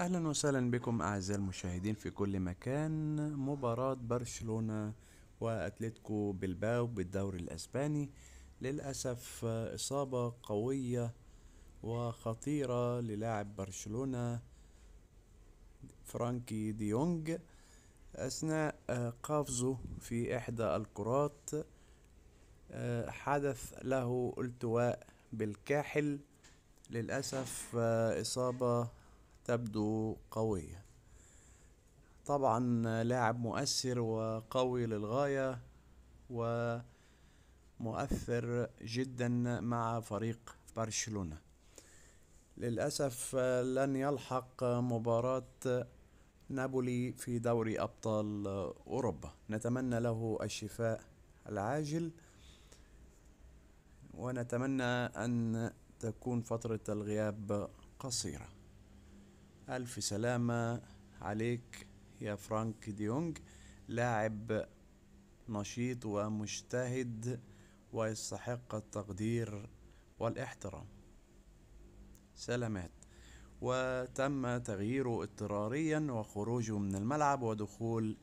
اهلا وسهلا بكم اعزائي المشاهدين في كل مكان مباراة برشلونة واتلتيكو بلباو بالدوري الاسباني للاسف اصابة قوية وخطيرة للاعب برشلونة فرانكي ديونج اثناء قفزه في احدى الكرات حدث له التواء بالكاحل للأسف إصابة تبدو قوية طبعا لاعب مؤثر وقوي للغاية ومؤثر جدا مع فريق برشلونة للأسف لن يلحق مباراة نابولي في دوري أبطال أوروبا نتمنى له الشفاء العاجل ونتمنى أن تكون فترة الغياب قصيرة ألف سلامة عليك يا فرانك ديونج لاعب نشيط ومجتهد ويستحق التقدير والاحترام سلامات وتم تغييره اضطراريا وخروجه من الملعب ودخول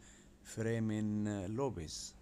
فريمين لوبيز